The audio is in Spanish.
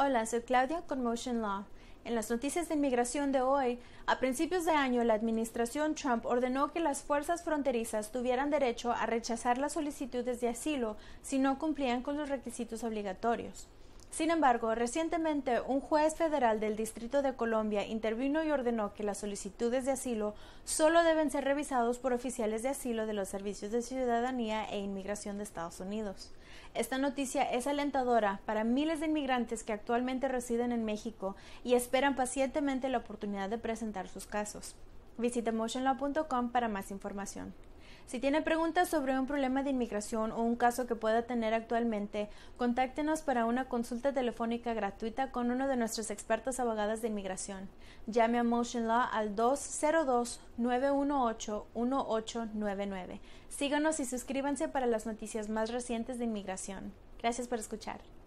Hola, soy Claudia con Motion Law. En las noticias de inmigración de hoy, a principios de año la administración Trump ordenó que las fuerzas fronterizas tuvieran derecho a rechazar las solicitudes de asilo si no cumplían con los requisitos obligatorios. Sin embargo, recientemente un juez federal del Distrito de Colombia intervino y ordenó que las solicitudes de asilo solo deben ser revisados por oficiales de asilo de los Servicios de Ciudadanía e Inmigración de Estados Unidos. Esta noticia es alentadora para miles de inmigrantes que actualmente residen en México y esperan pacientemente la oportunidad de presentar sus casos. Visite motionlaw.com para más información. Si tiene preguntas sobre un problema de inmigración o un caso que pueda tener actualmente, contáctenos para una consulta telefónica gratuita con uno de nuestros expertos abogadas de inmigración. Llame a Motion Law al 202-918-1899. Síganos y suscríbanse para las noticias más recientes de inmigración. Gracias por escuchar.